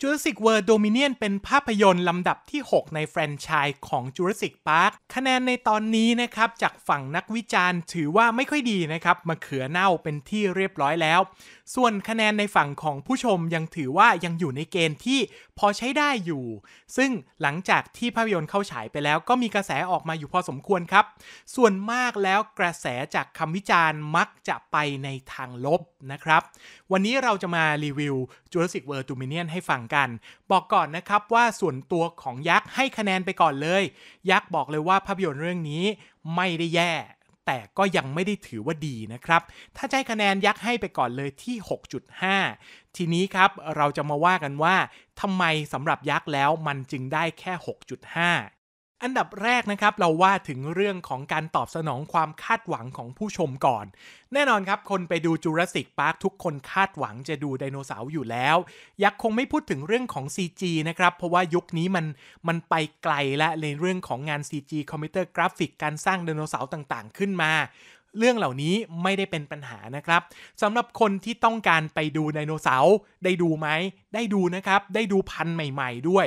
Jurassic World Dominion เป็นภาพยนตร์ลำดับที่ 6 ในแฟรนไชส์ของ Jurassic Park คะแนนในตอนนี้นะครับ จากฝั่งนักวิจารณ์ ถือว่าไม่ค่อยดีนะครับมาเขือเน่าเป็นที่เรียบร้อยแล้วส่วนคะแนนในฝั่งของผู้ชมยังถือว่ายังอยู่ในเกณฑ์ที่พอใช้ได้อยู่ ซึ่งหลังจากที่ภาพยนตร์เข้าฉายไปแล้วก็มีกระแสออกมาอยู่พอสมควรครับ ส่วนมากแล้วกระแสจากคำวิจารณ์มักจะไปในทางลบนะครับ วันนี้เราจะมารีวิว Jurassic World Dominion ให้ฟังกัน บอกก่อนนะครับว่าส่วนตัวของยักษ์ให้คะแนนไปก่อนเลย ยักษ์บอกเลยว่าภาพยนตร์เรื่องนี้ไม่ได้แย่แต่ก็ยังไม่ได้ถือว่าดีนะครับ ถ้าใจคะแนนยักษ์ให้ไปก่อนเลยที่ 6.5 ทีนี้ครับ เราจะมาว่ากันว่าทำไมสำหรับยักษ์แล้วมันจึงได้แค่ 6.5อันดับแรกนะครับ เราว่าถึงเรื่องของการตอบสนองความคาดหวังของผู้ชมก่อน แน่นอนครับคนไปดูจูราสสิกพาร์คทุกคนคาดหวังจะดูไดโนเสาร์อยู่แล้ว ยักษ์คงไม่พูดถึงเรื่องของ CG นะครับเพราะว่ายุคนี้มันมันไปไกลและในเรื่องของงาน CG คอมพิวเตอร์กราฟิกการสร้างไดโนเสาร์ต่าง ๆ ขึ้นมา เรื่องเหล่านี้ไม่ได้เป็นปัญหานะครับสำหรับคนที่ต้องการไปดูไดโนเสาร์ได้ดูไหมได้ดูนะครับได้ดูพันใหม่ ๆด้วย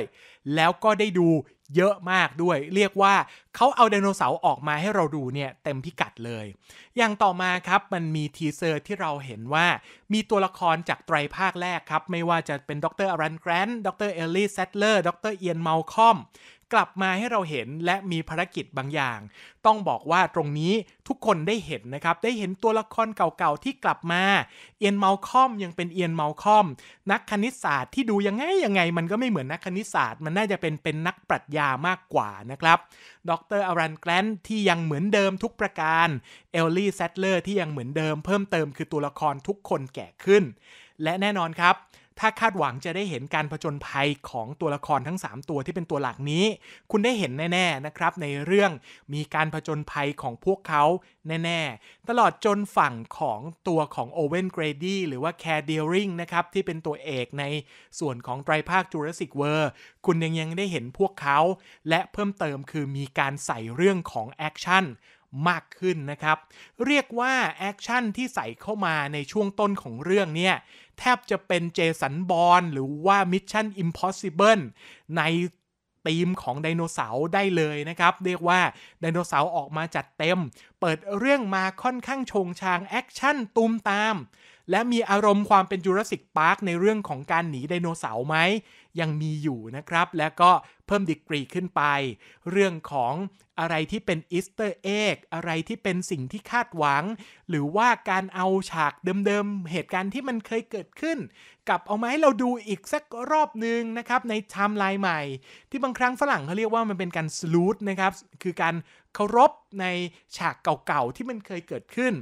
แล้วก็ได้ดูเยอะมากด้วย เรียกว่าเขาเอาไดโนเสาร์ออกมาให้เราดูเนี่ย เต็มพิกัดเลยอย่างต่อมาครับ มันมีทีเซอร์ที่เราเห็นว่า มีตัวละครจากไตรภาคแรกครับ ไม่ว่าจะเป็นดรอารันแกรนด์ดรเอลลี่เซตเลอร์ดรเอียนเมลคอมกลับมาให้เราเห็นและมีภารกิจบางอย่าง ต้องบอกว่าตรงนี้ทุกคนได้เห็นนะครับ ได้เห็นตัวละครเก่าๆที่กลับมา เอียนเมาคอมยังเป็นเอียนเมาคอม นักคณิตศาสตร์ที่ดูยังไงยังไง มันก็ไม่เหมือนนักคณิตศาสตร์ มันน่าจะเป็นเป็นนักปรัชญามากกว่านะครับ ดรอารันแกลนที่ยังเหมือนเดิมทุกประการ เอลลี่แซตเลอร์ที่ยังเหมือนเดิมเพิ่มเติมคือตัวละครทุกคนแก่ขึ้น และแน่นอนครับถ้าคาดหวังจะได้เห็นการผจญภัยของตัวละครทั้ง 3 ตัวที่เป็นตัวหลักนี้ คุณได้เห็นแน่ ๆ นะครับในเรื่องมีการผจญภัยของพวกเขาแน่ ๆ ตลอดจนฝั่งของตัวของโอเวนเกรดี้หรือว่าแคดเดริงนะครับ ที่เป็นตัวเอกในส่วนของไตรภาคจูราสสิกเวอร์คุณยังยังได้เห็นพวกเขาและเพิ่มเติมคือมีการใส่เรื่องของแอคชั่นมากขึ้นนะครับ เรียกว่าแอคชั่นที่ใส่เข้ามาในช่วงต้นของเรื่องเนี่ย แทบจะเป็นเจสันบอลหรือว่ามิชชั่นอิมพอสิเบิลในธีมของไดโนเสาร์ได้เลยนะครับ เรียกว่าไดโนเสาร์ออกมาจัดเต็ม เปิดเรื่องมาค่อนข้างชงชางแอคชั่นตุมตาม และมีอารมณ์ความเป็นจูราสสิกพาร์คในเรื่องของการหนีไดโนเสาร์ไหมยังมีอยู่นะครับ และก็เพิ่มดีกรีขึ้นไป เรื่องของอะไรที่เป็นอีสเตอร์เอ็กอะไรที่เป็นสิ่งที่คาดหวัง หรือว่าการเอาฉากเดิมๆ เหตุการณ์ที่มันเคยเกิดขึ้น กับเอามาให้เราดูอีกสักรอบหนึ่งนะครับในไทม์ไลน์ใหม่ ที่บางครั้งฝรั่งเขาเรียกว่ามันเป็นการสลูทนะครับ คือการเคารพในฉากเก่าๆ ที่มันเคยเกิดขึ้น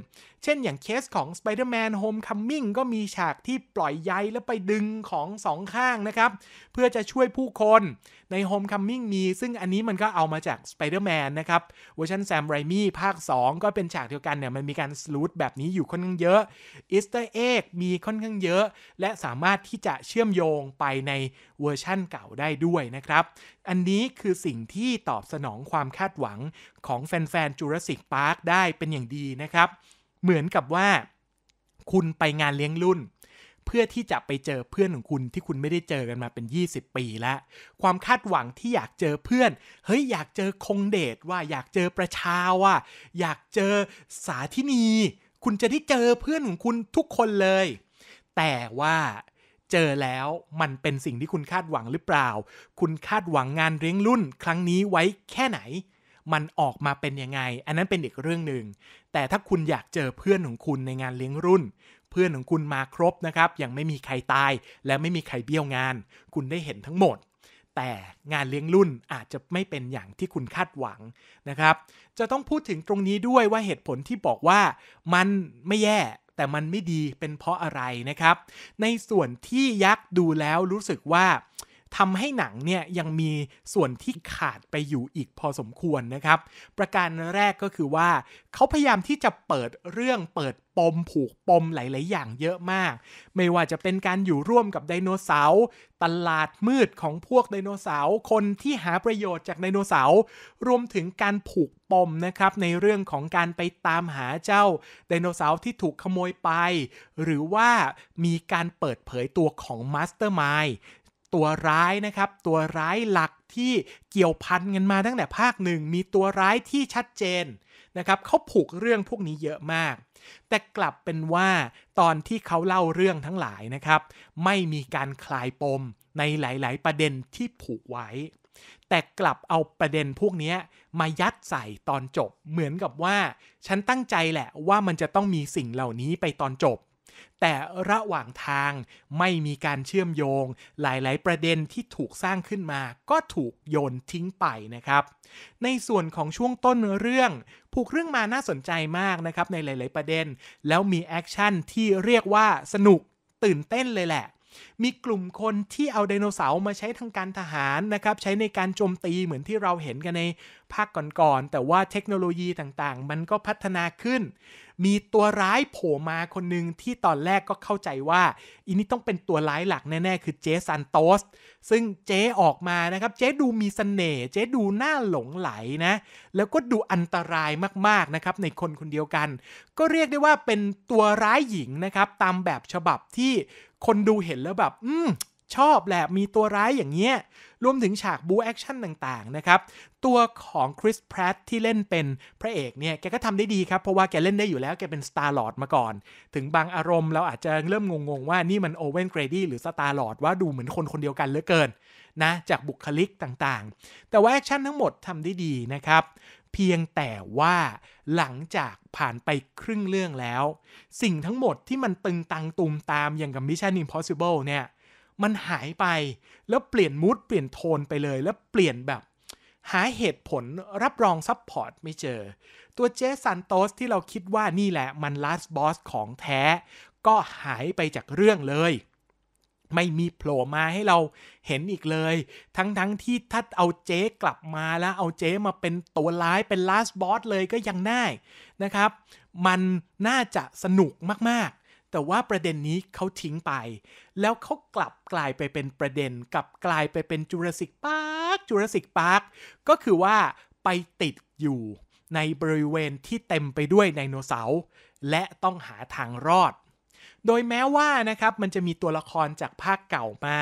เช่นอย่างเคสของ Spider-Man Homecoming ก็มีฉากที่ปล่อยใยแล้วไปดึงของสองข้างนะครับเพื่อจะช่วยผู้คนใน Homecoming มี ซึ่งอันนี้มันก็เอามาจาก Spider-Man นะครับเวอร์ชันแซมไรมี่ภาค 2 ก็เป็นฉากเดียวกันเนี่ยมันมีการสลูตแบบนี้อยู่ค่อนข้างเยอะอิสต์เอ็กมีค่อนข้างเยอะ และสามารถที่จะเชื่อมโยงไปในเวอร์ชั่นเก่าได้ด้วยนะครับ อันนี้คือสิ่งที่ตอบสนองความคาดหวังของแฟนๆูราสสิกพาร์คได้เป็นอย่างดีนะครับ เหมือนกับว่าคุณไปงานเลี้ยงรุ่นเพื่อที่จะไปเจอเพื่อนของคุณที่คุณไม่ได้เจอกันมาเป็น 20 ปีแล้วความคาดหวังที่อยากเจอเพื่อน เฮ้ยอยากเจอคงเดชว่าอยากเจอประชาว่าอยากเจอสาธินี คุณจะได้เจอเพื่อนของคุณทุกคนเลย แต่ว่าเจอแล้วมันเป็นสิ่งที่คุณคาดหวังหรือเปล่า คุณคาดหวังงานเลี้ยงรุ่น ครั้งนี้ไว้แค่ไหน มันออกมาเป็นยังไง อันนั้นเป็นอีกเรื่องหนึ่งแต่ถ้าคุณอยากเจอเพื่อนของคุณในงานเลี้ยงรุ่นเพื่อนของคุณมาครบนะครับยังไม่มีใครตาย และไม่มีใครเบี้ยวงาน คุณได้เห็นทั้งหมด แต่งานเลี้ยงรุ่นอาจจะไม่เป็นอย่างที่คุณคาดหวังนะครับ จะต้องพูดถึงตรงนี้ด้วยว่าเหตุผลที่บอกว่ามันไม่แย่ แต่มันไม่ดีเป็นเพราะอะไรนะครับ ในส่วนที่ยักษ์ดูแล้วรู้สึกว่าทำให้หนังเนี่ยยังมีส่วนที่ขาดไปอยู่อีกพอสมควรนะครับ ประการแรกก็คือว่าเขาพยายามที่จะเปิดเรื่องเปิดปมผูกปมหลาย ๆ อย่างเยอะมาก ไม่ว่าจะเป็นการอยู่ร่วมกับไดโนเสาร์ตลาดมืดของพวกไดโนเสาร์คนที่หาประโยชน์จากไดโนเสาร์ รวมถึงการผูกปมนะครับในเรื่องของการไปตามหาเจ้าไดโนเสาร์ที่ถูกขโมยไป หรือว่ามีการเปิดเผยตัวของมาสเตอร์มายตัวร้ายนะครับตัวร้ายหลักที่เกี่ยวพันกันมาตั้งแต่ภาคหนึ่งมีตัวร้ายที่ชัดเจนนะครับเขาผูกเรื่องพวกนี้เยอะมาก แต่กลับเป็นว่าตอนที่เขาเล่าเรื่องทั้งหลายนะครับ ไม่มีการคลายปมในหลาย ๆ ประเด็นที่ผูกไว้ แต่กลับเอาประเด็นพวกนี้มายัดใส่ตอนจบ เหมือนกับว่าฉันตั้งใจแหละว่ามันจะต้องมีสิ่งเหล่านี้ไปตอนจบแต่ระหว่างทางไม่มีการเชื่อมโยง หลายๆประเด็นที่ถูกสร้างขึ้นมาก็ถูกโยนทิ้งไปนะครับในส่วนของช่วงต้นเรื่อง ผูกเรื่องมาน่าสนใจมากนะครับในหลาย ๆประเด็น แล้วมีแอคชั่นที่เรียกว่าสนุกตื่นเต้นเลยแหละ มีกลุ่มคนที่เอาไดโนเสาร์มาใช้ทางการทหารนะครับใช้ในการโจมตีเหมือนที่เราเห็นกันในภาคก่อนๆ แต่ว่าเทคโนโลยีต่างๆ มันก็พัฒนาขึ้น มีตัวร้ายโผล่มาคนหนึ่งที่ตอนแรกก็เข้าใจว่าอินนี้ต้องเป็นตัวร้ายหลักแน่ๆ คือเจสันโตส ซึ่งเจออกมานะครับเจดูมีสเสน่ห์ เจดูน่าหลงไหลนะ แล้วก็ดูอันตรายมากๆ นะครับ ในคนคนเดียวกัน ก็เรียกได้ว่าเป็นตัวร้ายหญิงนะครับ ตามแบบฉบับที่คนดูเห็นแล้วแบบ อืมชอบแหละมีตัวร้ายอย่างเงี้ยรวมถึงฉากบูแอคชั่นต่างๆนะครับตัวของคริสแพรตที่เล่นเป็นพระเอกเนี่ยแกก็ทำได้ดีครับ เพราะว่าแกเล่นได้อยู่แล้ว แกเป็นสตาร์ลอดมาก่อน ถึงบางอารมณ์เราอาจจะเริ่มงงๆว่านี่มันโอเวนเกรดี้หรือสตาร์ลอดว่าดูเหมือนคนคนเดียวกันเหลือเกินนะจากบุคลิกต่างๆ แต่ว่าแอคชั่นทั้งหมดทำได้ดีนะครับ เพียงแต่ว่าหลังจากผ่านไปครึ่งเรื่องแล้ว สิ่งทั้งหมดที่มันตึงตังตุมตามอย่างกับ Mission Impossible เนี่ยมันหายไปแล้วเปลี่ยนมูดเปลี่ยนโทนไปเลย แล้วเปลี่ยนแบบ หาเหตุผลรับรองซับพอร์ตไม่เจอ ตัวเจสันโตสที่เราคิดว่านี่แหละมันลัสบอสของแท้ ก็หายไปจากเรื่องเลย ไม่มีโผล่มาให้เราเห็นอีกเลย ทั้งๆทที่ถ้าเอาเจ๊กลับมาแล้วเอาเจ๊มาเป็นตัวร้ายเป็นลาสบอสเลยก็ยังได้นะครับ มันน่าจะสนุกมาก ๆแต่ว่าประเด็นนี้เขาทิ้งไป แล้วเขากลับกลายไปเป็นประเด็นกับกลายไปเป็นจูราสสิกพาร์ค จูราสสิกพาร์คก็คือว่าไปติดอยู่ ในบริเวณที่เต็มไปด้วยไดโนเสาร์และต้องหาทางรอดโดยแม้ว่านะครับมันจะมีตัวละครจากภาคเก่ามา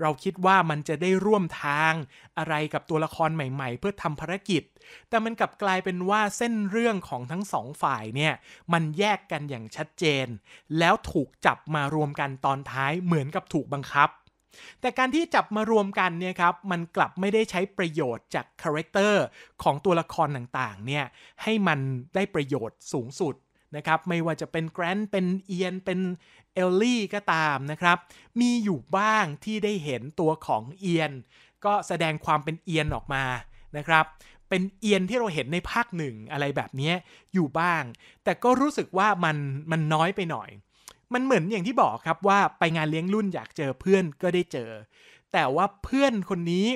เราคิดว่ามันจะได้ร่วมทางอะไรกับตัวละครใหม่ๆ เพื่อทำภารกิจ แต่มันกลับกลายเป็นว่าเส้นเรื่องของทั้งสองฝ่ายเนี่ยมันแยกกันอย่างชัดเจน แล้วถูกจับมารวมกันตอนท้ายเหมือนกับถูกบังคับ แต่การที่จับมารวมกันเนี่ยครับมันกลับไม่ได้ใช้ประโยชน์จากคาแรคเตอร์ของตัวละครต่างๆเนี่ยให้มันได้ประโยชน์สูงสุดนะครับไม่ว่าจะเป็นแกรนเป็นเอียนเป็นเอลลี่ก็ตามนะครับ มีอยู่บ้างที่ได้เห็นตัวของเอียน ก็แสดงความเป็นเอียนออกมานะครับ เป็นเอียนที่เราเห็นในภาคหนึ่งอะไรแบบนี้อยู่บ้าง แต่ก็รู้สึกว่ามันมันน้อยไปหน่อย มันเหมือนอย่างที่บอกครับว่าไปงานเลี้ยงรุ่นอยากเจอเพื่อนก็ได้เจอ แต่ว่าเพื่อนคนนี้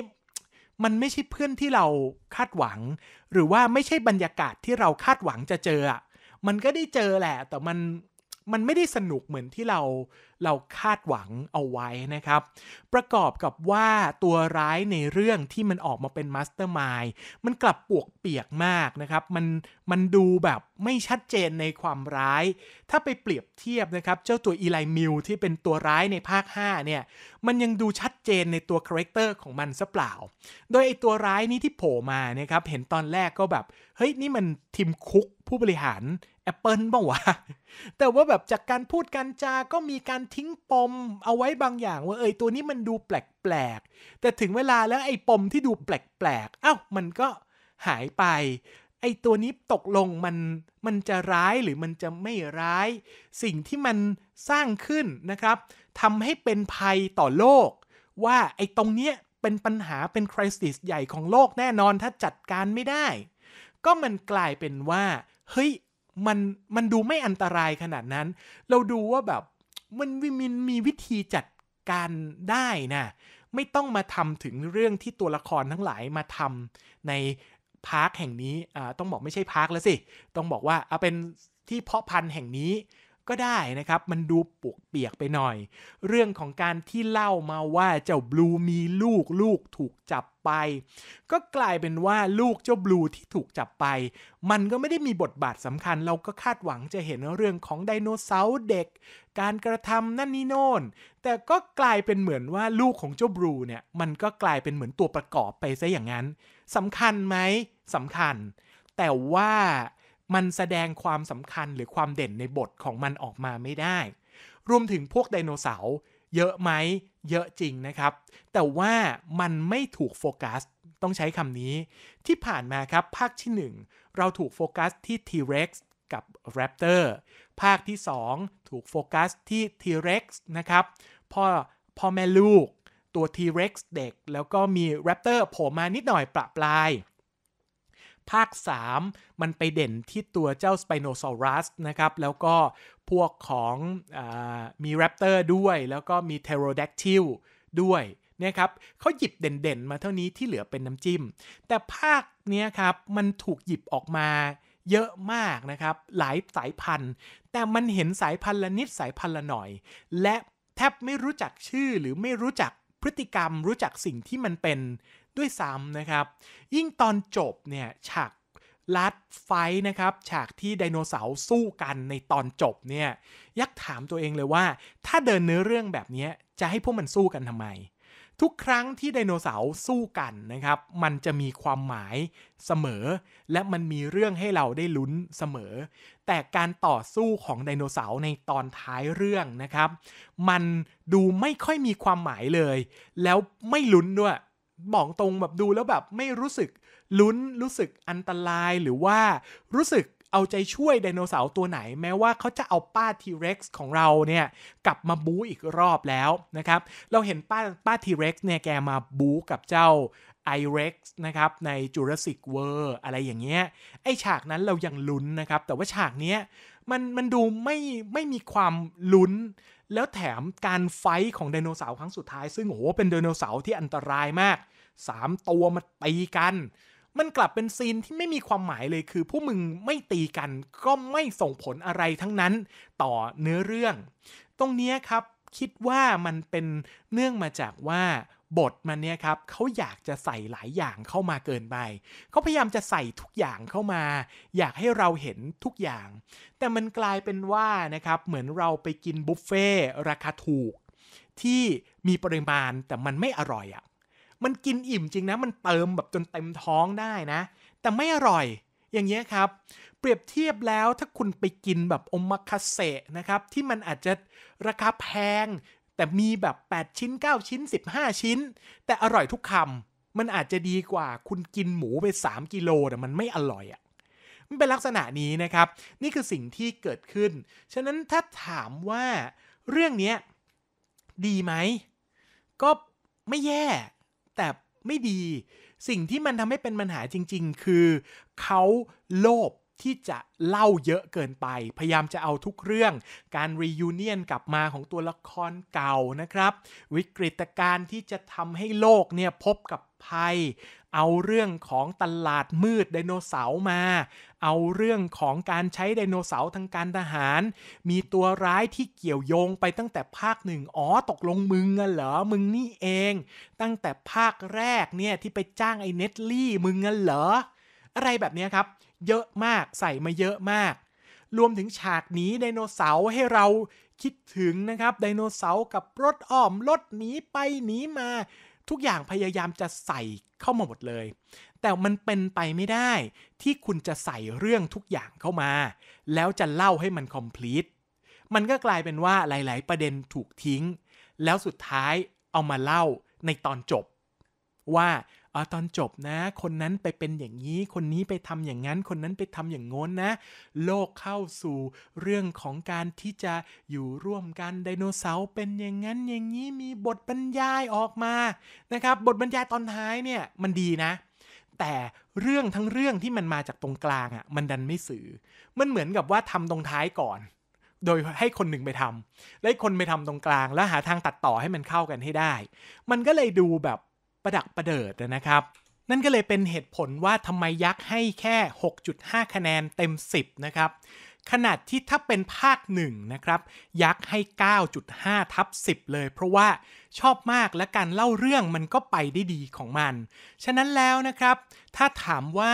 มันไม่ใช่เพื่อนที่เราคาดหวัง หรือว่าไม่ใช่บรรยากาศที่เราคาดหวังจะเจอมันก็ได้เจอแหละ แต่มันมันไม่ได้สนุกเหมือนที่เราเราคาดหวังเอาไว้นะครับ ประกอบกับว่าตัวร้ายในเรื่องที่มันออกมาเป็นมาสเตอร์มายมันกลับปวกเปียกมากนะครับมันมันดูแบบไม่ชัดเจนในความร้าย ถ้าไปเปรียบเทียบนะครับ เจ้าตัวอีไลมิวที่เป็นตัวร้ายในภาค5เนี่ยมันยังดูชัดเจนในตัวคาแรคเตอร์ของมันซะเปล่า โดยไอตัวร้ายนี้ที่โผล่มาเนี่ยครับเห็นตอนแรกก็แบบ เฮ้ยนี่มันทิมคุกผู้บริหาร Apple บ้างวะแต่ว่าแบบจากการพูดการจาก็มีการทิ้งปมเอาไว้บางอย่างว่าเอยตัวนี้มันดูแปลกๆ แต่ถึงเวลาแล้วไอ้ปมที่ดูแปลกๆเอ้ามันก็หายไป ไอ้ตัวนี้ตกลงมันมันจะร้ายหรือมันจะไม่ร้ายสิ่งที่มันสร้างขึ้นนะครับทำให้เป็นภัยต่อโลก ว่าไอ้ตรงเนี้ยเป็นปัญหาเป็นคริสิสใหญ่ของโลกแน่นอนถ้าจัดการไม่ได้ ก็มันกลายเป็นว่าเฮ้ยมันมันดูไม่อันตรายขนาดนั้น เราดูว่าแบบมันมินมีวิธีจัดการได้นะ ไม่ต้องมาทำถึงเรื่องที่ตัวละครทั้งหลายมาทำในพาร์คแห่งนี้ ต้องบอกไม่ใช่พาร์คแล้วสิ ต้องบอกว่าเอาเป็นที่เพาะพันธุ์แห่งนี้ก็ได้นะครับ มันดูปวกเปียกไปหน่อย เรื่องของการที่เล่ามาว่าเจ้าบลูมีลูกลูกถูกจับไป ก็กลายเป็นว่าลูกเจ้าบลูที่ถูกจับไป มันก็ไม่ได้มีบทบาทสำคัญ เราก็คาดหวังจะเห็นเรื่องของไดโนเสาร์เด็ก การกระทำนั่นนี่โน่น แต่ก็กลายเป็นเหมือนว่าลูกของเจ้าบลูเนี่ย มันก็กลายเป็นเหมือนตัวประกอบไปซะอย่างนั้น สำคัญไหมสำคัญ แต่ว่ามันแสดงความสำคัญหรือความเด่นในบทของมันออกมาไม่ได้ รวมถึงพวกไดโนเสาร์เยอะไหม เยอะจริงนะครับ แต่ว่ามันไม่ถูกโฟกัส ต้องใช้คำนี้ ที่ผ่านมาครับ ภาคที่ 1 เราถูกโฟกัสที่ T-Rex กับ Raptor ภาคที่ 2 ถูกโฟกัสที่ T-Rex นะครับพ่อพ่อแม่ลูกตัว T-Rex เด็ก แล้วก็มี Raptor โผล่มานิดหน่อยประปลายภาค 3 มันไปเด่นที่ตัวเจ้าสไปโนซอรัสนะครับแล้วก็พวกของอมีแรปเตอร์ด้วย แล้วก็มีเทโรเดกทิลด้วยเนี่ยครับเขาหยิบเด่นๆ มาเท่านี้ที่เหลือเป็นน้ำจิ้ม แต่ภาคเนี้ยครับมันถูกหยิบออกมาเยอะมากนะครับหลายสายพันธุ์ แต่มันเห็นสายพันธุ์ละนิด สายพันธุ์ละหน่อย และแทบไม่รู้จักชื่อหรือไม่รู้จักพฤติกรรมรู้จักสิ่งที่มันเป็นด้วยซ้ำนะครับ ยิ่งตอนจบเนี่ยฉากลัดไฟนะครับฉากที่ไดโนเสาร์สู้กันในตอนจบเนี่ยยักถามตัวเองเลยว่า ถ้าเดินเนื้อเรื่องแบบนี้จะให้พวกมันสู้กันทำไม ทุกครั้งที่ไดโนเสาร์สู้กันนะครับ มันจะมีความหมายเสมอ และมันมีเรื่องให้เราได้ลุ้นเสมอ แต่การต่อสู้ของไดโนเสาร์ในตอนท้ายเรื่องนะครับ มันดูไม่ค่อยมีความหมายเลย แล้วไม่ลุ้นด้วยบอกตรงแบบดูแล้วแบบไม่รู้สึกลุ้นรู้สึกอันตรายหรือว่ารู้สึกเอาใจช่วยไดโนเสาร์ตัวไหน แม้ว่าเขาจะเอาป้าทีเร็กซ์ของเราเนี่ยกลับมาบู๊อีกรอบแล้วนะครับ เราเห็นป้าป้าทีเร็กซ์เนี่ยแกมาบู๊กับเจ้า i r e x นะครับใน Jurassic World อะไรอย่างเงี้ยไอฉากนั้นเรายังลุ้นนะครับ แต่ว่าฉากเนี้ยมันมันดูไม่ไม่มีความลุ้น แล้วแถมการไฟของไดโนเสาร์ครั้งสุดท้าย ซึ่งโอ้โห เป็นไดโนเสาร์ที่อันตรายมาก 3 ตัวมาตีกัน มันกลับเป็นซีนที่ไม่มีความหมายเลย คือผู้มึงไม่ตีกันก็ไม่ส่งผลอะไรทั้งนั้นต่อเนื้อเรื่อง ตรงนี้ครับคิดว่ามันเป็นเนื่องมาจากว่าบทมันเนี่ยครับเขาอยากจะใส่หลายอย่างเข้ามาเกินไปเขาพยายามจะใส่ทุกอย่างเข้ามา อยากให้เราเห็นทุกอย่างแต่มันกลายเป็นว่านะครับเหมือนเราไปกินบุฟเฟ่ราคาถูก ที่มีปริมาณแต่มันไม่อร่อยอะ่ะมันกินอิ่มจริงนะมันเติมแบบจนเต็มท้องได้นะ แต่ไม่อร่อยอย่างเงี้ยครับ เปรียบเทียบแล้วถ้าคุณไปกินแบบอมมาคาเสะนะครับที่มันอาจจะราคาแพงแต่มีแบบ 8 ชิ้น 9 ชิ้น 15 ชิ้น แต่อร่อยทุกคำมันอาจจะดีกว่าคุณกินหมูไป 3 กิโล แต่มันไม่อร่อยอะ่ะมันเป็นลักษณะนี้นะครับ นี่คือสิ่งที่เกิดขึ้น ฉะนั้นถ้าถามว่าเรื่องนี้ดีไหม ก็ไม่แย่แต่ไม่ดี สิ่งที่มันทำให้เป็นปัญหาจริง ๆ คือเขาโลภที่จะเล่าเยอะเกินไป พยายามจะเอาทุกเรื่องการรียูเนียนกลับมาของตัวละครเก่านะครับ วิกฤตการณ์ที่จะทำให้โลกเนี่ยพบกับภัย เอาเรื่องของตลาดมืดไดโนเสาร์มา เอาเรื่องของการใช้ไดโนเสาร์ทางการทหาร มีตัวร้ายที่เกี่ยวโยงไปตั้งแต่ภาคหนึ่งอ๋อ ตกลงมึงอะเหรอ มึงนี่เอง ตั้งแต่ภาคแรกเนี่ยที่ไปจ้างไอ้เน็ตลี่มึงอะเหรออะไรแบบนี้ครับเยอะมากใส่มาเยอะมาก รวมถึงฉากหนีไดโนเสาร์ให้เราคิดถึงนะครับไดโนเสาร์กับรถอ้อมรถหนีไปหนีมา ทุกอย่างพยายามจะใส่เข้ามาหมดเลย แต่มันเป็นไปไม่ได้ที่คุณจะใส่เรื่องทุกอย่างเข้ามา แล้วจะเล่าให้มันคอมพลีทมันก็กลายเป็นว่าหลายๆประเด็นถูกทิ้ง แล้วสุดท้ายเอามาเล่าในตอนจบว่าอตอนจบนะ คนนั้นไปเป็นอย่างนี้ คนนี้ไปทำอย่างนั้น คนนั้นไปทำอย่างงน้นนะ โลกเข้าสู่เรื่องของการที่จะอยู่ร่วมกันไดโนเสาร์เป็นอย่างนั้นอย่างนี้มีบทบรรยายออกมา นะครับบทบรรยายตอนท้ายเนี่ยมันดีนะ แต่เรื่องทั้งเรื่องที่มันมาจากตรงกลางอะ่ะมันดันไม่สื่อ มันเหมือนกับว่าทำตรงท้ายก่อน โดยให้คนหนึ่งไปทำ แล้วคนไปทำตรงกลางแล้วหาทางตัดต่อให้มันเข้ากันให้ได้ มันก็เลยดูแบบประดักประเดิดนะครับ นั่นก็เลยเป็นเหตุผลว่าทำไมยักษ์ให้แค่ 6.5 คะแนนเต็ม 10 นะครับ ขนาดที่ถ้าเป็นภาค 1 นะครับ ยักษ์ให้ 9.5 ทับ10 เลยเพราะว่าชอบมากและการเล่าเรื่องมันก็ไปได้ดีของมัน ฉะนั้นแล้วนะครับ ถ้าถามว่า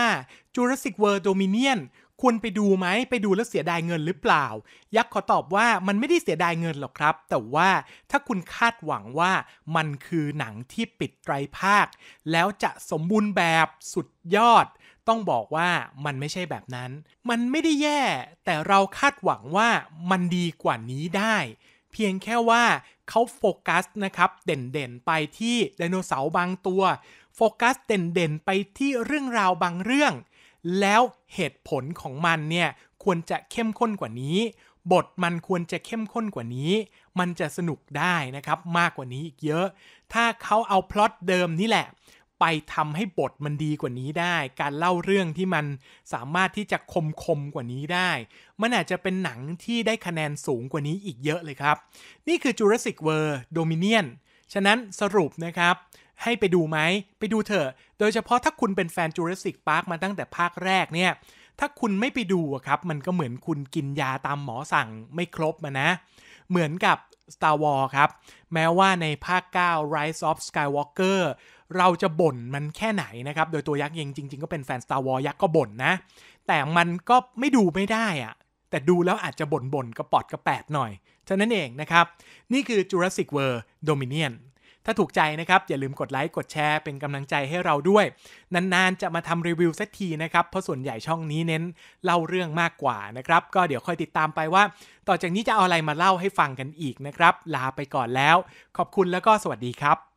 Jurassic World Dominion ควรไปดูไหมไปดูแล้วเสียดายเงินหรือเปล่า ยักษ์ขอตอบว่ามันไม่ได้เสียดายเงินหรอกครับ แต่ว่าถ้าคุณคาดหวังว่ามันคือหนังที่ปิดไตรภาค แล้วจะสมบูรณ์แบบสุดยอด ต้องบอกว่ามันไม่ใช่แบบนั้น มันไม่ได้แย่แต่เราคาดหวังว่ามันดีกว่านี้ได้เพียงแค่ว่าเขาโฟกัสนะครับเด่นๆไปที่ไดโนเสาร์บางตัวโฟกัสเด่นๆไปที่เรื่องราวบางเรื่องแล้วเหตุผลของมันเนี่ยควรจะเข้มข้นกว่านี้ บทมันควรจะเข้มข้นกว่านี้ มันจะสนุกได้นะครับ มากกว่านี้อีกเยอะ ถ้าเขาเอาพล็อตเดิมนี่แหละ ไปทำให้บทมันดีกว่านี้ได้ การเล่าเรื่องที่มันสามารถที่จะคมคมกว่านี้ได้ มันอาจจะเป็นหนังที่ได้คะแนนสูงกว่านี้อีกเยอะเลยครับ นี่คือ Jurassic World Dominion ฉะนั้นสรุปนะครับให้ไปดูไหม ไปดูเถอะ โดยเฉพาะถ้าคุณเป็นแฟน Jurassic Park มาตั้งแต่ภาคแรกเนี่ย ถ้าคุณไม่ไปดูครับ มันก็เหมือนคุณกินยาตามหมอสั่งไม่ครบมานะ เหมือนกับ Star Wars ครับ แม้ว่าในภาค 9 Rise of Skywalker เราจะบ่นมันแค่ไหนนะครับ โดยตัวยักษ์เองจริงๆก็เป็นแฟน Star Wars ยักษ์ก็บ่นนะ แต่มันก็ไม่ดูไม่ได้อะแต่ดูแล้วอาจจะบ่นบ่นกระปอดกระแปดหน่อยเท่านั้นเองนะครับ นี่คือ Jurassic World Dominion ถ้าถูกใจนะครับ อย่าลืมกดไลค์ กดแชร์เป็นกำลังใจให้เราด้วย นานๆ จะมาทำรีวิวสักทีนะครับ เพราะส่วนใหญ่ช่องนี้เน้นเล่าเรื่องมากกว่านะครับ ก็เดี๋ยวค่อยติดตามไปว่า ต่อจากนี้จะเอาอะไรมาเล่าให้ฟังกันอีกนะครับ ลาไปก่อนแล้ว ขอบคุณแล้วก็สวัสดีครับ